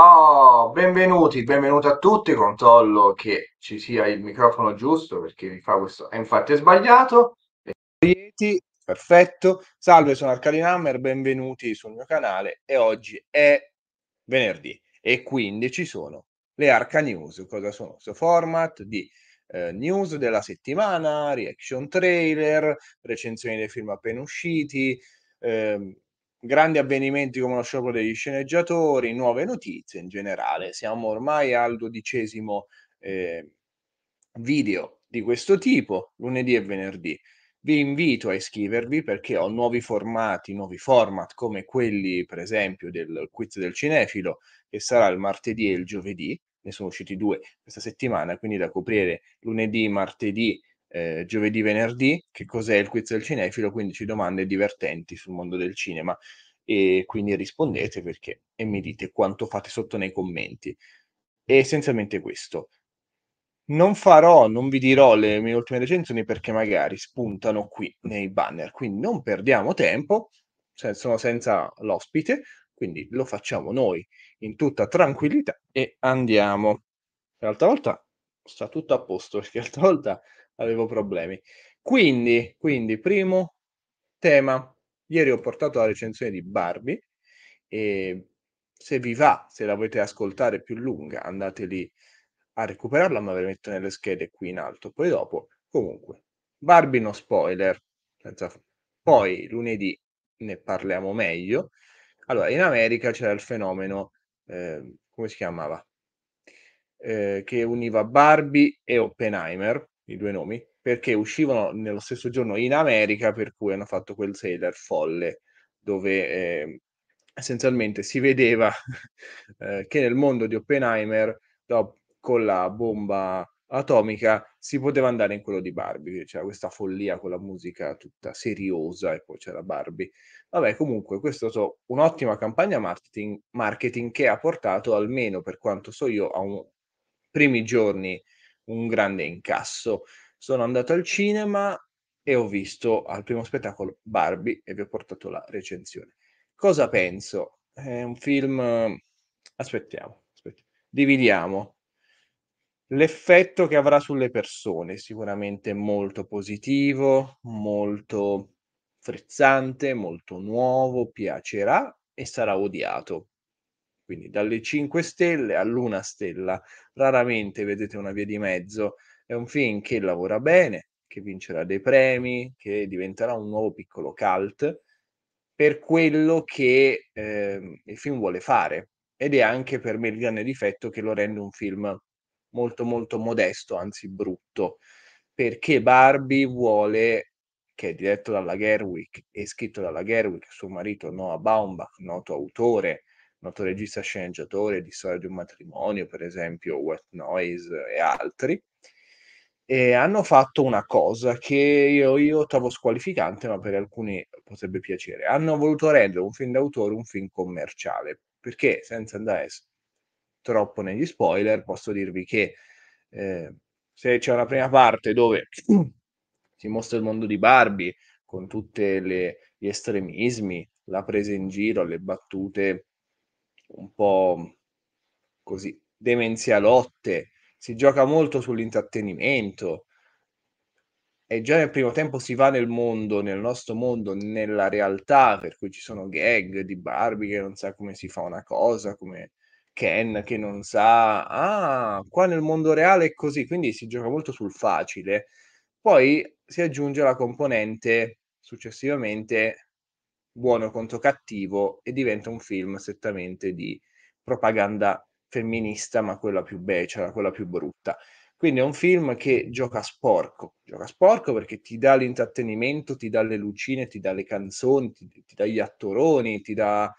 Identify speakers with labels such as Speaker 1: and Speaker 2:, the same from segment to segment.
Speaker 1: Oh, benvenuti, benvenuti a tutti, controllo che ci sia il microfono giusto perché mi fa questo, eh, è infatti sbagliato. perfetto, salve sono Arcadin Hammer, benvenuti sul mio canale e oggi è venerdì e quindi ci sono le Arca News, cosa sono? Questo format di eh, news della settimana, reaction trailer, recensioni dei film appena usciti, ehm, grandi avvenimenti come lo sciopero degli sceneggiatori, nuove notizie in generale. Siamo ormai al dodicesimo eh, video di questo tipo, lunedì e venerdì. Vi invito a iscrivervi perché ho nuovi formati, nuovi format come quelli per esempio del quiz del cinefilo che sarà il martedì e il giovedì, ne sono usciti due questa settimana, quindi da coprire lunedì, martedì eh, giovedì venerdì, che cos'è il quiz del cinefilo, 15 domande divertenti sul mondo del cinema e quindi rispondete perché e mi dite quanto fate sotto nei commenti. È essenzialmente questo. Non farò, non vi dirò le mie ultime recensioni perché magari spuntano qui nei banner, quindi non perdiamo tempo, cioè sono senza l'ospite, quindi lo facciamo noi in tutta tranquillità e andiamo. L'altra volta sta tutto a posto perché l'altra volta avevo problemi. Quindi, quindi, primo tema, ieri ho portato la recensione di Barbie e se vi va, se la volete ascoltare più lunga, andate lì a recuperarla, ma ve la metto nelle schede qui in alto. Poi dopo, comunque, Barbie no spoiler. Senza... Poi lunedì ne parliamo meglio. Allora, in America c'era il fenomeno, eh, come si chiamava? Eh, che univa Barbie e Oppenheimer, i due nomi, perché uscivano nello stesso giorno in America, per cui hanno fatto quel trailer folle dove eh, essenzialmente si vedeva eh, che nel mondo di Oppenheimer, dopo, con la bomba atomica, si poteva andare in quello di Barbie, c'era questa follia con la musica tutta seriosa e poi c'era Barbie. Vabbè, comunque, questa è un'ottima campagna marketing, marketing che ha portato, almeno per quanto so io, a un, primi giorni un grande incasso. Sono andato al cinema e ho visto al primo spettacolo Barbie e vi ho portato la recensione. Cosa penso? È un film... Aspettiamo, aspettiamo. dividiamo. L'effetto che avrà sulle persone sicuramente molto positivo, molto frizzante, molto nuovo, piacerà e sarà odiato quindi dalle 5 stelle all'una stella. Raramente vedete una via di mezzo. È un film che lavora bene, che vincerà dei premi, che diventerà un nuovo piccolo cult per quello che eh, il film vuole fare. Ed è anche per me il grande difetto che lo rende un film molto molto modesto, anzi brutto, perché Barbie vuole, che è diretto dalla Gerwig e scritto dalla Gerwig, suo marito Noah Baumbach, noto autore noto regista sceneggiatore di Storia di un matrimonio, per esempio Wet Noise e altri, e hanno fatto una cosa che io, io trovo squalificante, ma per alcuni potrebbe piacere. Hanno voluto rendere un film d'autore un film commerciale, perché senza andare troppo negli spoiler, posso dirvi che eh, se c'è una prima parte dove si mostra il mondo di Barbie con tutti gli estremismi, la presa in giro, le battute un po' così demenzialotte, si gioca molto sull'intrattenimento e già nel primo tempo si va nel mondo, nel nostro mondo, nella realtà, per cui ci sono gag di Barbie che non sa come si fa una cosa, come Ken che non sa, ah, qua nel mondo reale è così, quindi si gioca molto sul facile. Poi si aggiunge la componente successivamente buono contro cattivo e diventa un film strettamente di propaganda femminista, ma quella più becera, cioè quella più brutta. Quindi è un film che gioca sporco, gioca sporco perché ti dà l'intrattenimento, ti dà le lucine, ti dà le canzoni, ti, ti dà gli attoroni, ti dà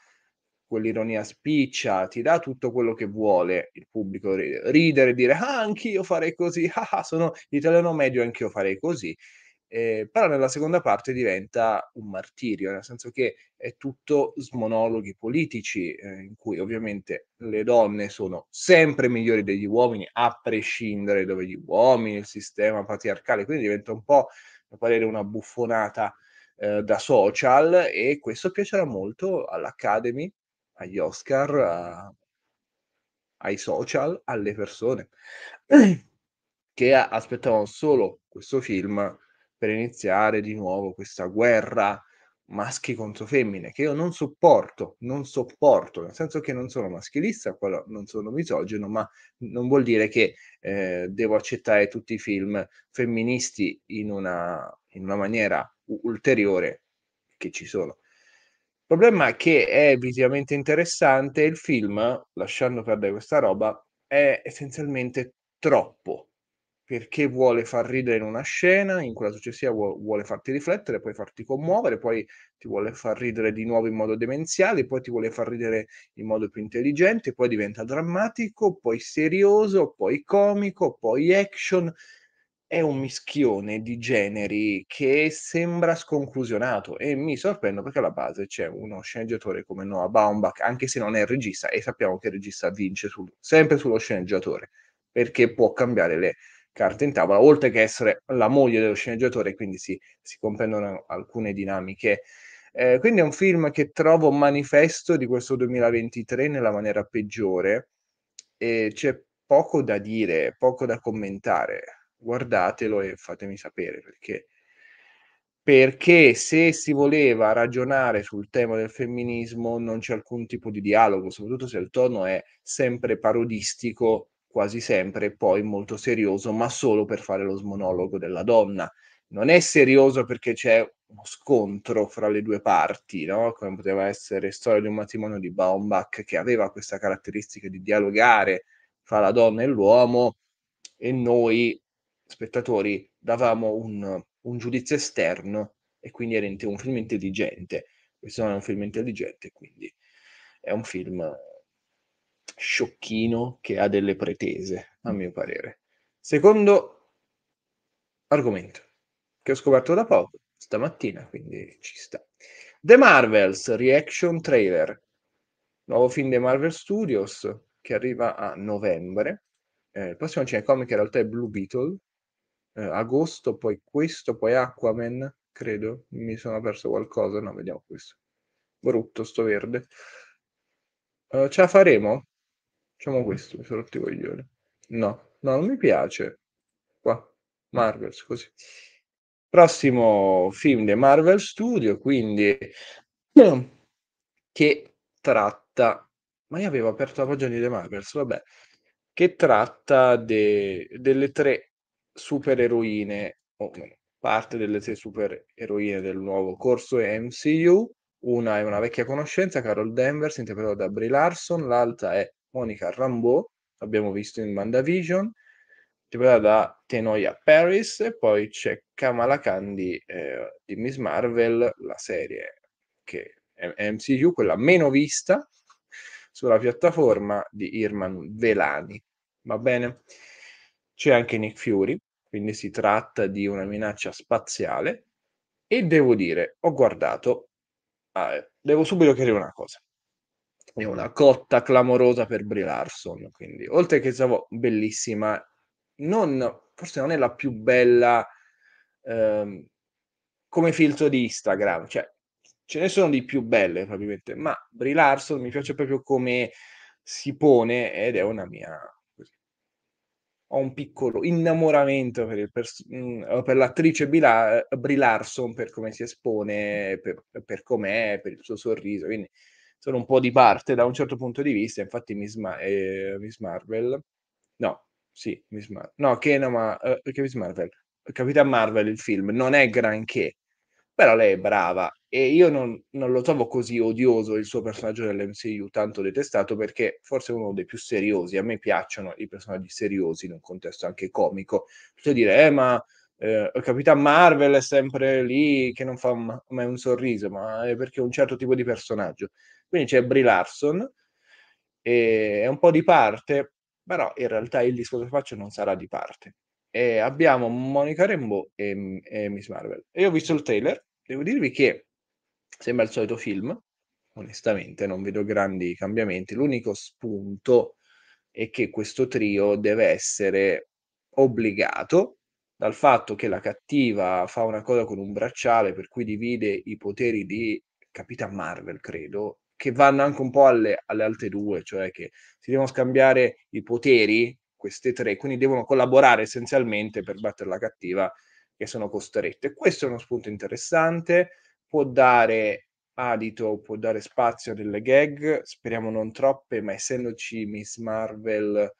Speaker 1: quell'ironia spiccia, ti dà tutto quello che vuole il pubblico ridere, dire ah anch'io farei così, ah, ah sono italiano medio, anch'io farei così eh, però nella seconda parte diventa un martirio, nel senso che è tutto smonologhi politici, eh, in cui ovviamente le donne sono sempre migliori degli uomini, a prescindere dove gli uomini, il sistema patriarcale, quindi diventa un po', a parere, una buffonata eh, da social e questo piacerà molto all'Academy, agli Oscar, a, ai social, alle persone che aspettavano solo questo film per iniziare di nuovo questa guerra maschi contro femmine, che io non sopporto, non sopporto, nel senso che non sono maschilista, non sono misogino, ma non vuol dire che eh, devo accettare tutti i film femministi in una, in una maniera ulteriore che ci sono. Il problema che è visivamente interessante, il film, lasciando perdere questa roba, è essenzialmente troppo perché vuole far ridere in una scena, in quella successiva vuole, farti riflettere, poi farti commuovere, poi ti vuole far ridere di nuovo in modo demenziale, poi ti vuole far ridere in modo più intelligente, poi diventa drammatico, poi serioso, poi comico, poi action. È un mischione di generi che sembra sconclusionato e mi sorprendo perché alla base c'è uno sceneggiatore come Noah Baumbach, anche se non è il regista, e sappiamo che il regista vince sul, sempre sullo sceneggiatore, perché può cambiare le carte in tavola, oltre che essere la moglie dello sceneggiatore, quindi si, si comprendono alcune dinamiche. Eh, quindi è un film che trovo manifesto di questo 2023 nella maniera peggiore e c'è poco da dire, poco da commentare. Guardatelo e fatemi sapere perché. Perché se si voleva ragionare sul tema del femminismo non c'è alcun tipo di dialogo, soprattutto se il tono è sempre parodistico quasi sempre poi molto serioso, ma solo per fare lo smonologo della donna. Non è serioso perché c'è uno scontro fra le due parti, no? come poteva essere Storia di un matrimonio di Baumbach, che aveva questa caratteristica di dialogare fra la donna e l'uomo, e noi spettatori davamo un, un giudizio esterno e quindi era un film intelligente. Questo non è un film intelligente, quindi è un film sciocchino che ha delle pretese, a mm. mio parere. Secondo argomento che ho scoperto da poco, stamattina, quindi ci sta. The Marvels Reaction Trailer, nuovo film dei Marvel Studios che arriva a novembre. Eh, il prossimo cinecomic in realtà è Blue Beetle, eh, agosto, poi questo, poi Aquaman, credo. Mi sono perso qualcosa, no, vediamo questo. Brutto sto verde. Uh, ce la faremo? Facciamo questo, mi sono rotti i coglioni. No, no, non mi piace. Qua, Marvels, così. Prossimo film di Marvel Studio, quindi, che tratta... Ma io avevo aperto la pagina di The Marvels, vabbè. Che tratta de... delle tre supereroine, o meno, parte delle tre supereroine del nuovo corso MCU. Una è una vecchia conoscenza, Carol Danvers, interpretata da Brie Larson, l'altra è Monica Rambeau, l'abbiamo visto in WandaVision, interpretata da Tenoya Paris, e poi c'è Kamala Kandi eh, di Miss Marvel, la serie che è MCU, quella meno vista, sulla piattaforma di Irman Velani. Va bene? C'è anche Nick Fury, quindi si tratta di una minaccia spaziale. E devo dire, ho guardato... Ah, eh, devo subito chiedere una cosa è una cotta clamorosa per Brie Larson, quindi oltre che Savoy, bellissima, non, forse non è la più bella ehm, come filtro di Instagram, cioè ce ne sono di più belle probabilmente, ma Brie Larson mi piace proprio come si pone ed è una mia... Così. Ho un piccolo innamoramento per, pers- mm, per l'attrice Bila- Brie Larson, per come si espone, per, per com'è, per il suo sorriso, quindi sono un po' di parte da un certo punto di vista, infatti Miss, Ma- eh, Miss Marvel, no, sì, Miss Marvel, no, che, no, ma, eh, che Miss Marvel, Capitan Marvel il film, non è granché, però lei è brava e io non, non, lo trovo così odioso il suo personaggio dell'MCU tanto detestato perché forse è uno dei più seriosi, a me piacciono i personaggi seriosi in un contesto anche comico, cioè dire, eh ma... Eh, Capitan Marvel è sempre lì che non fa mai un sorriso, ma è perché è un certo tipo di personaggio. Quindi c'è Brie Larson, è un po' di parte, però in realtà il discorso che faccio non sarà di parte. E abbiamo Monica Rambeau e, e Miss Marvel. E io ho visto il trailer, devo dirvi che sembra il solito film, onestamente non vedo grandi cambiamenti. L'unico spunto è che questo trio deve essere obbligato dal fatto che la cattiva fa una cosa con un bracciale per cui divide i poteri di Capitan Marvel, credo, che vanno anche un po' alle, alle altre due, cioè che si devono scambiare i poteri, queste tre, quindi devono collaborare essenzialmente per battere la cattiva che sono costrette. Questo è uno spunto interessante, può dare adito, può dare spazio a delle gag, speriamo non troppe, ma essendoci Miss Marvel,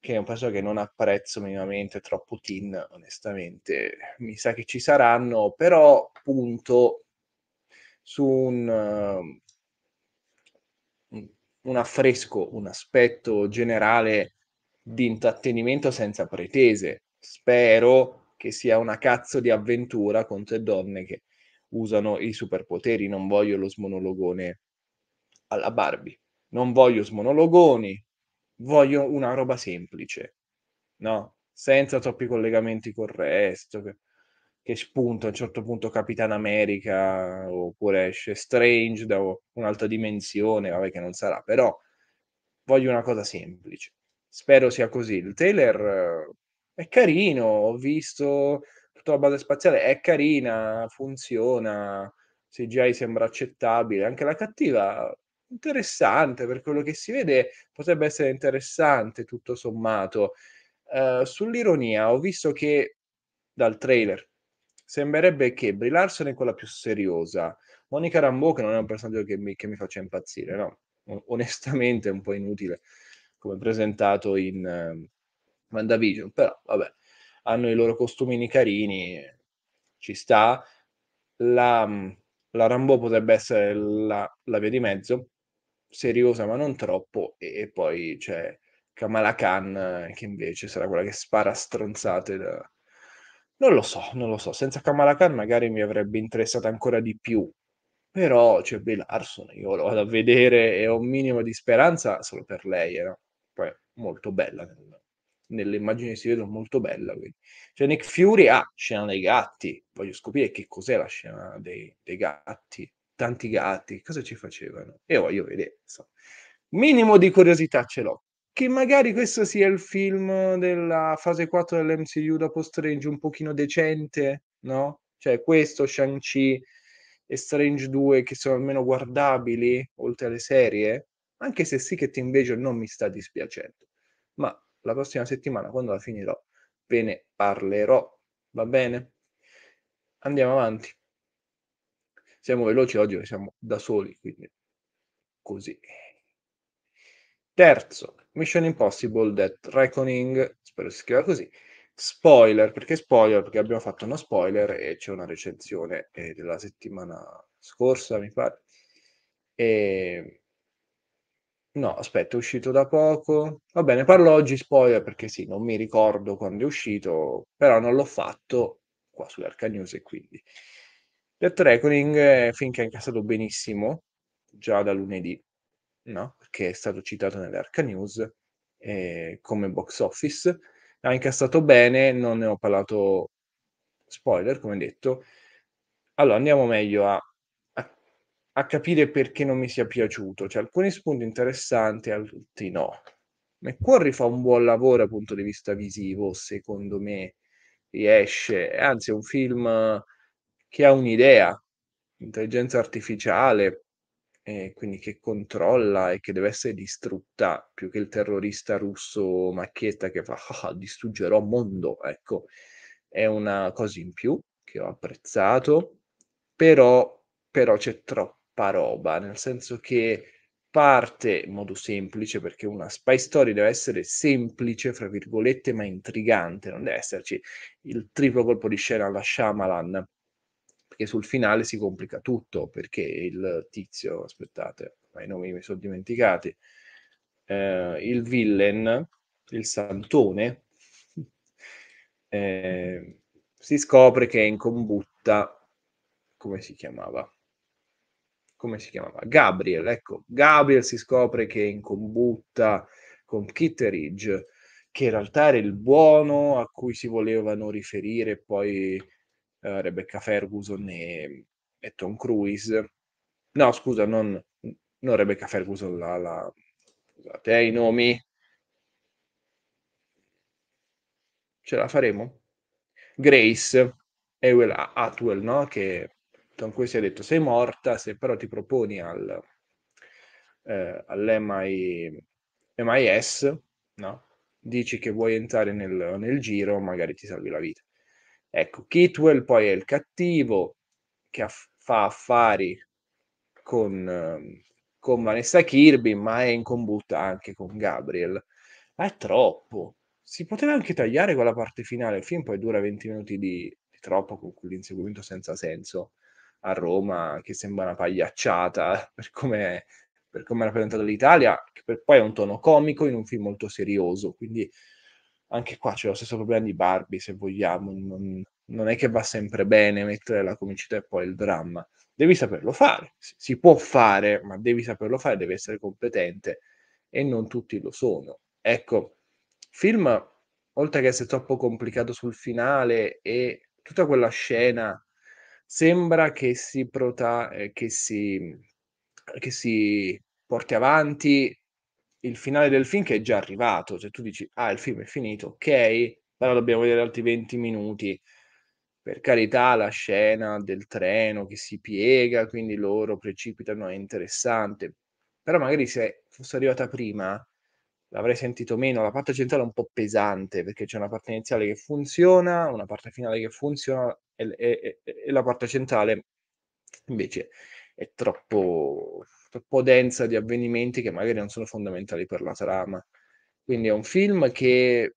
Speaker 1: che è un personaggio che non apprezzo minimamente, troppo teen, onestamente, mi sa che ci saranno, però punto su un, un affresco, un aspetto generale di intrattenimento senza pretese. Spero che sia una cazzo di avventura con tre donne che usano i superpoteri, non voglio lo smonologone alla Barbie, non voglio smonologoni, voglio una roba semplice, no? Senza troppi collegamenti col resto che spunta a un certo punto Capitan America oppure esce Strange da un'altra dimensione, vabbè che non sarà, però voglio una cosa semplice. Spero sia così. Il trailer eh, è carino, ho visto tutta la base spaziale, è carina, funziona, CGI sembra accettabile, anche la cattiva interessante per quello che si vede potrebbe essere interessante tutto sommato uh, sull'ironia ho visto che dal trailer Sembrerebbe che Brie Larson è quella più seriosa, Monica Rambeau che non è un personaggio che mi, che mi faccia impazzire, no? Onestamente è un po' inutile come presentato in uh, WandaVision, però vabbè, hanno i loro costumini carini, ci sta. La, la Rambo potrebbe essere la, la, via di mezzo, seriosa ma non troppo, e, e poi c'è Kamala Khan eh, che invece sarà quella che spara stronzate da, non lo so, non lo so. Senza Kamala Khan magari mi avrebbe interessato ancora di più. Però c'è cioè, Larson, io lo vado a vedere e ho un minimo di speranza solo per lei. Era eh, poi molto bella. Nelle immagini si vedono molto bella. C'è Cioè Nick Fury ah, scena dei gatti. Voglio scoprire che cos'è la scena dei, dei gatti. Tanti gatti, cosa ci facevano? E voglio vedere. So. Minimo di curiosità ce l'ho che magari questo sia il film della fase 4 dell'MCU dopo Strange un pochino decente, no? Cioè questo, Shang-Chi e Strange 2 che sono almeno guardabili oltre alle serie, anche se sì che ti Invasion non mi sta dispiacendo. Ma la prossima settimana, quando la finirò, ve ne parlerò, va bene? Andiamo avanti. Siamo veloci oggi, siamo da soli, quindi così. Terzo, Mission Impossible Death Reckoning, spero si scriva così. Spoiler, perché spoiler? Perché abbiamo fatto uno spoiler e c'è una recensione eh, della settimana scorsa, mi pare. E... No, aspetta, è uscito da poco. Va bene, parlo oggi spoiler perché sì, non mi ricordo quando è uscito, però non l'ho fatto qua su Arca News e quindi... Death Reckoning eh, finché è incassato benissimo, già da lunedì, no? che è stato citato nell'Arca News eh, come box office. Ha incassato bene, non ne ho parlato spoiler, come detto. Allora andiamo meglio a, a, a capire perché non mi sia piaciuto. C'è cioè, alcuni spunti interessanti, altri no. McQuarrie fa un buon lavoro dal punto di vista visivo, secondo me riesce, anzi è un film che ha un'idea, intelligenza artificiale, e eh, quindi che controlla e che deve essere distrutta più che il terrorista russo macchietta che fa ah, ah distruggerò mondo, ecco, è una cosa in più che ho apprezzato, però, però c'è troppa roba, nel senso che parte in modo semplice perché una spy story deve essere semplice, fra virgolette, ma intrigante, non deve esserci il triplo colpo di scena alla Shyamalan perché sul finale si complica tutto, perché il tizio, aspettate, ma i nomi mi sono dimenticati, eh, il villain, il santone, eh, si scopre che è in combutta, come si chiamava? Come si chiamava? Gabriel, ecco, Gabriel si scopre che è in combutta con Kitteridge, che in realtà era il buono a cui si volevano riferire poi eh, Rebecca Ferguson e, e, Tom Cruise. No, scusa, non, non Rebecca Ferguson, la, la... scusate, eh, i nomi. Ce la faremo? Grace Ewell Atwell, no? Che Tom Cruise ha detto, sei morta, se però ti proponi al, eh, all'MI, MIS, no? dici che vuoi entrare nel, nel, giro, magari ti salvi la vita. Ecco, Kitwell poi è il cattivo che aff- fa affari con, ehm, con, Vanessa Kirby, ma è in combutta anche con Gabriel. Ma è troppo. Si poteva anche tagliare quella parte finale. Il film poi dura 20 minuti di, di troppo con quell'inseguimento senza senso a Roma, che sembra una pagliacciata per come è rappresentata l'Italia, che poi è un tono comico in un film molto serioso. Quindi anche qua c'è lo stesso problema di Barbie, se vogliamo, non, non è che va sempre bene mettere la comicità e poi il dramma, devi saperlo fare, si può fare, ma devi saperlo fare, devi essere competente e non tutti lo sono. Ecco, film, oltre che essere troppo complicato sul finale e tutta quella scena, sembra che si, prota- eh, che si, che si porti avanti il finale del film che è già arrivato, cioè tu dici ah il film è finito, ok, però dobbiamo vedere altri 20 minuti. Per carità, la scena del treno che si piega, quindi loro precipitano, è interessante. Però magari se fosse arrivata prima l'avrei sentito meno. La parte centrale è un po' pesante perché c'è una parte iniziale che funziona, una parte finale che funziona e, e, e, e la parte centrale invece è troppo troppo densa di avvenimenti che magari non sono fondamentali per la trama. Quindi è un film che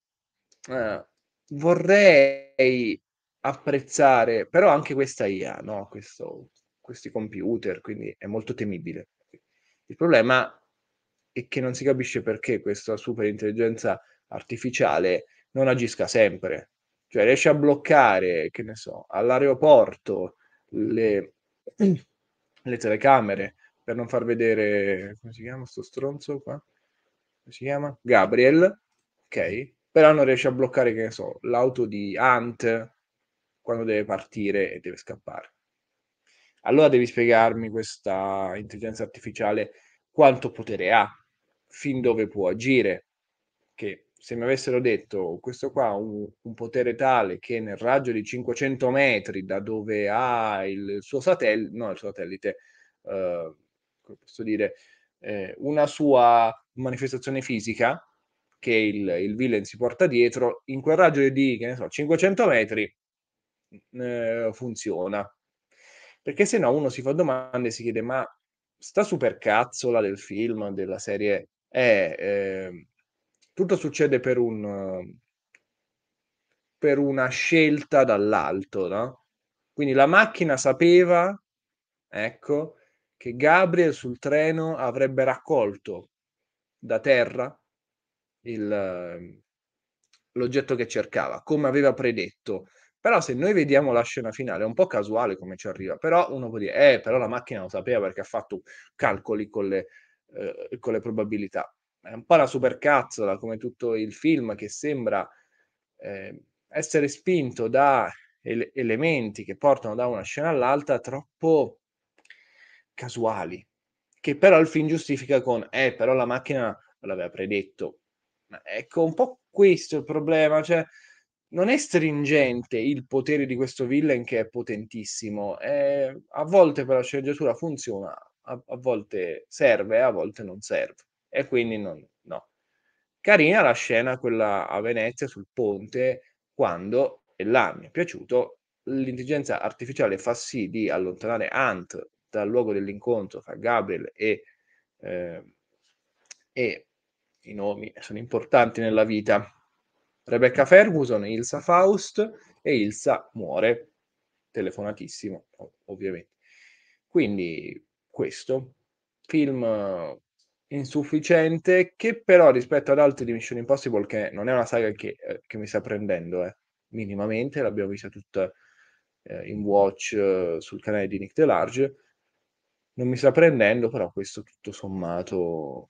Speaker 1: eh, vorrei apprezzare, però anche questa IA, no? Questo, questi computer, quindi è molto temibile. Il problema è che non si capisce perché questa superintelligenza artificiale non agisca sempre, cioè riesce a bloccare, che ne so, all'aeroporto le, le telecamere, per non far vedere come si chiama sto stronzo qua come si chiama Gabriel ok però non riesce a bloccare che ne so l'auto di Ant quando deve partire e deve scappare allora devi spiegarmi questa intelligenza artificiale quanto potere ha fin dove può agire che se mi avessero detto questo qua ha un, un, potere tale che nel raggio di 500 metri da dove ha il suo satellite, no il suo satellite, eh, Ecco, posso dire, eh, una sua manifestazione fisica che il, il, villain si porta dietro, in quel raggio di, so, 500 metri mm, eh, funziona. Perché se no uno si fa domande e si chiede, ma sta supercazzola del film, della serie, è... Eh, tutto succede per un per una scelta dall'alto, no? Quindi la macchina sapeva, ecco, che Gabriel sul treno avrebbe raccolto da terra il, ehm, l'oggetto che cercava, come aveva predetto. Però se noi vediamo la scena finale, è un po' casuale come ci arriva, però uno può dire, eh, però la macchina lo sapeva perché ha fatto calcoli con le, eh, con le probabilità. È un po' la supercazzola, come tutto il film, che sembra eh, essere spinto da ele- elementi che portano da una scena all'altra troppo casuali, che però il film giustifica con, eh, però la macchina l'aveva predetto. Ma ecco, un po' questo il problema, cioè non è stringente il potere di questo villain che è potentissimo, è, a volte per la sceneggiatura funziona, a, a, volte serve, a volte non serve, e quindi non, no. Carina la scena, quella a Venezia sul ponte, quando, e là mi è piaciuto, l'intelligenza artificiale fa sì di allontanare Ant dal luogo dell'incontro fra Gabriel e, eh, e i nomi sono importanti nella vita. Rebecca Ferguson, Ilsa Faust e Ilsa muore, telefonatissimo ovviamente. Quindi questo, film insufficiente che però rispetto ad altri di Mission Impossible che non è una saga che, eh, che mi sta prendendo eh, minimamente, l'abbiamo vista tutta eh, in watch eh, sul canale di Nick DeLarge, non mi sta prendendo, però questo tutto sommato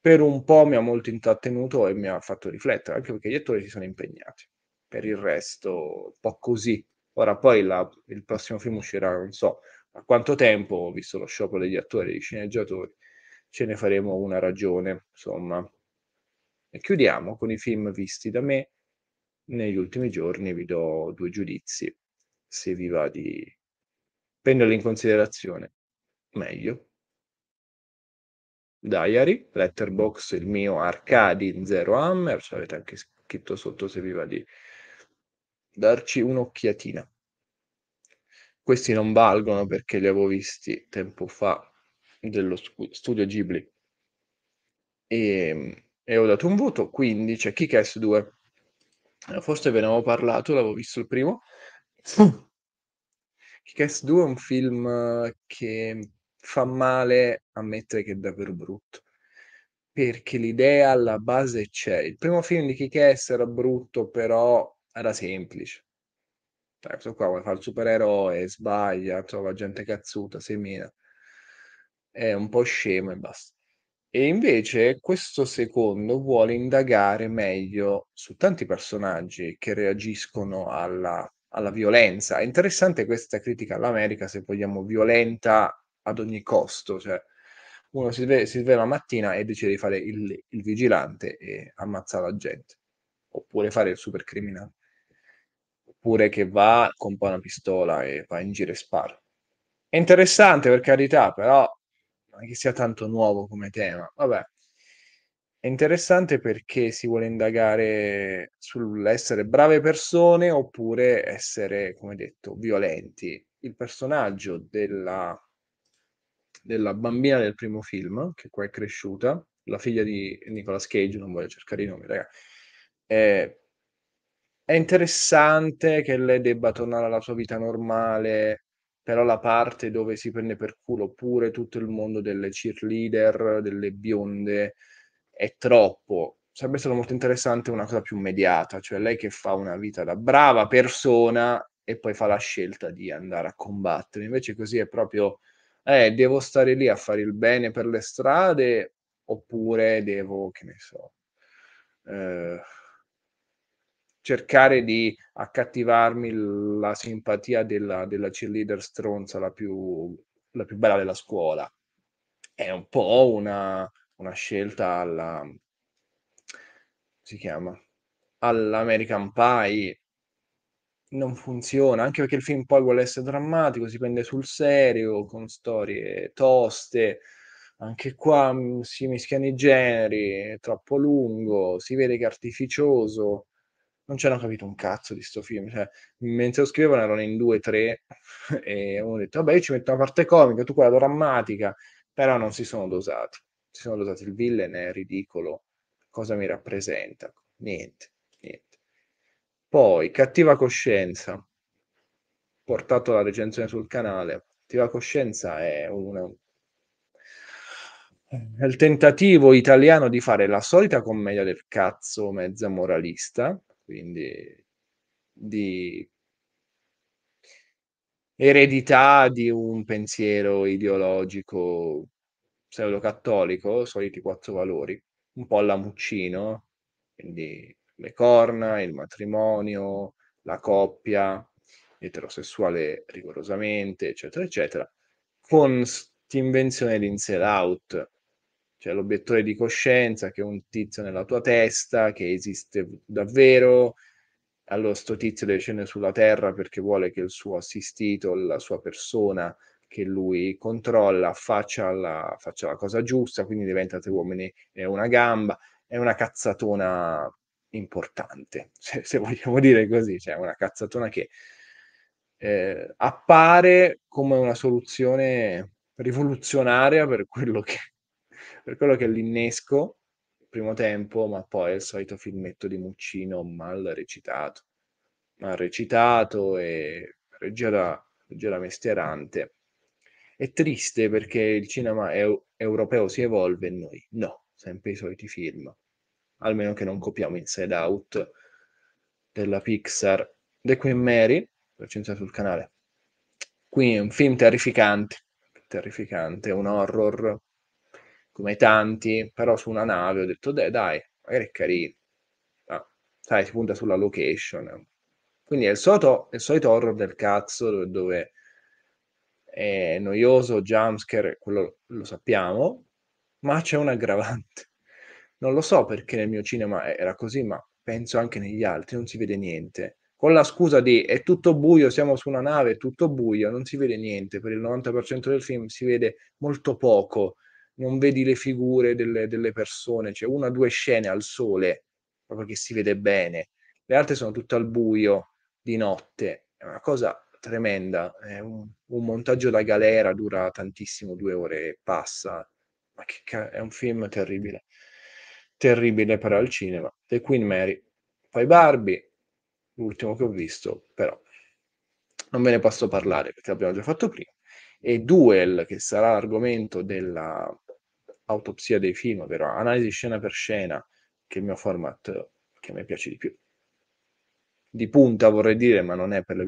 Speaker 1: per un po' mi ha molto intrattenuto e mi ha fatto riflettere, anche perché gli attori si sono impegnati. Per il resto, un po' così. Ora poi la, il prossimo film uscirà, non so a quanto tempo, visto lo sciopero degli attori e dei sceneggiatori, ce ne faremo una ragione, insomma. E chiudiamo con i film visti da me negli ultimi giorni, vi do due giudizi, se vi va di prenderli in considerazione meglio. Diary, Letterbox, il mio Arcadi in Zero Hammer, ci avete anche scritto sotto se vi va di darci un'occhiatina. Questi non valgono perché li avevo visti tempo fa dello studio Ghibli e, ehm, e ho dato un voto, quindi c'è cioè, Kick 2. Forse ve ne avevo parlato, l'avevo visto il primo. Kick 2 è un film che fa male ammettere che è davvero brutto perché l'idea alla base c'è. Il primo film di Kick-Ass era brutto, però era semplice. Cioè, questo qua vuole fare il supereroe, sbaglia, trova gente cazzuta, semina. È un po' scemo e basta. E invece questo secondo vuole indagare meglio su tanti personaggi che reagiscono alla, alla violenza. È interessante questa critica all'America, se vogliamo, violenta ad ogni costo. Cioè, uno si sveglia, si sveglia la mattina e decide di fare il, il vigilante e ammazzare la gente, oppure fare il supercriminale, oppure che va, compra una pistola e va in giro e spara. È interessante per carità, però non è che sia tanto nuovo come tema. Vabbè, è interessante perché si vuole indagare sull'essere brave persone oppure essere, come detto, violenti. Il personaggio della della bambina del primo film, che qua è cresciuta, la figlia di Nicolas Cage, non voglio cercare i nomi, raga. È, è interessante che lei debba tornare alla sua vita normale, però la parte dove si prende per culo pure tutto il mondo delle cheerleader, delle bionde, è troppo. Sarebbe stato molto interessante una cosa più mediata, cioè lei che fa una vita da brava persona e poi fa la scelta di andare a combattere. Invece così è proprio eh, devo stare lì a fare il bene per le strade oppure devo, che ne so, eh, cercare di accattivarmi la simpatia della, della cheerleader stronza la più, la più, bella della scuola. È un po' una, una scelta alla... si chiama? All'American Pie non funziona, anche perché il film poi vuole essere drammatico, si prende sul serio, con storie toste, anche qua mm, si mischiano i generi, è troppo lungo, si vede che è artificioso, non ci hanno capito un cazzo di sto film, cioè, mentre lo scrivevano erano in due, tre, e hanno detto, vabbè io ci metto una parte comica, tu quella drammatica, però non si sono dosati, si sono dosati, il villain è ridicolo, cosa mi rappresenta? Niente. Poi Cattiva Coscienza, portato la recensione sul canale. Cattiva Coscienza è, una, è il tentativo italiano di fare la solita commedia del cazzo mezza moralista, quindi di eredità di un pensiero ideologico pseudo-cattolico, soliti quattro valori, un po' alla Muccino, quindi le corna, il matrimonio, la coppia eterosessuale rigorosamente, eccetera, eccetera, con quest'invenzione di insel out, cioè l'obiettore di coscienza che è un tizio nella tua testa, che esiste davvero, allora sto tizio deve scendere sulla terra perché vuole che il suo assistito, la sua persona che lui controlla, faccia la, faccia la cosa giusta, quindi diventate uomini e una gamba, è una cazzatona importante, se, se vogliamo dire così, cioè una cazzatona che eh, appare come una soluzione rivoluzionaria per quello che, per quello che è l'innesco, primo tempo, ma poi è il solito filmetto di Muccino mal recitato, mal recitato e leggera, leggera mestierante. È triste perché il cinema eu- europeo si evolve e noi no, sempre i soliti film almeno che non copiamo Inside Out della Pixar. The Queen Mary, recensione sul canale. qui è un film terrificante, terrificante, un horror come tanti, però su una nave ho detto dai, dai magari è carino. Ah, sai, si punta sulla location. Quindi è il solito, il solito horror del cazzo dove, dove è noioso, jumpscare, quello lo sappiamo, ma c'è un aggravante. Non lo so perché nel mio cinema era così, ma penso anche negli altri, non si vede niente. Con la scusa di è tutto buio, siamo su una nave, è tutto buio, non si vede niente. Per il 90% del film si vede molto poco, non vedi le figure delle, delle persone, c'è cioè una o due scene al sole, proprio che si vede bene. Le altre sono tutte al buio, di notte. È una cosa tremenda. È un, un, montaggio da galera, dura tantissimo, due ore e passa. Ma che ca- è un film terribile terribile però al cinema, The Queen Mary, poi Barbie, l'ultimo che ho visto, però non ve ne posso parlare perché l'abbiamo già fatto prima, e Duel, che sarà l'argomento dell'autopsia dei film, ovvero analisi scena per scena, che è il mio format eh, che mi piace di più di punta vorrei dire, ma non è per la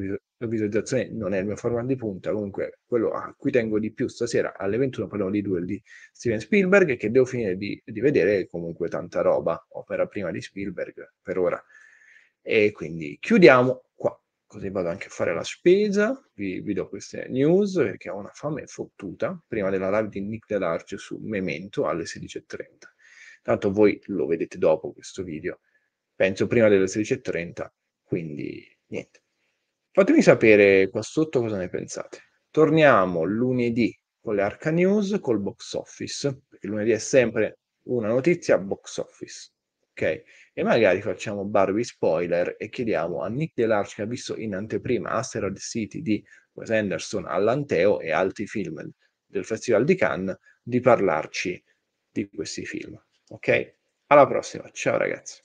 Speaker 1: visualizzazione, non è il mio format di punta, comunque quello a cui tengo di più stasera alle 21 parliamo di duel di Steven Spielberg che devo finire di, di vedere comunque tanta roba, opera prima di Spielberg per ora. E quindi chiudiamo qua, così vado anche a fare la spesa, vi, vi do queste news perché ho una fame fottuta, prima della live di Nick Dell'Arcio su Memento alle 16.30. Tanto voi lo vedete dopo questo video, penso prima delle 16.30 quindi niente. Fatemi sapere qua sotto cosa ne pensate. Torniamo lunedì con le Arca News, col box office, perché lunedì è sempre una notizia box office. Ok? E magari facciamo Barbie spoiler e chiediamo a Nick DeLarge che ha visto in anteprima Asteroid City di Wes Anderson all'Anteo e altri film del Festival di Cannes di parlarci di questi film. Ok? Alla prossima, ciao ragazzi.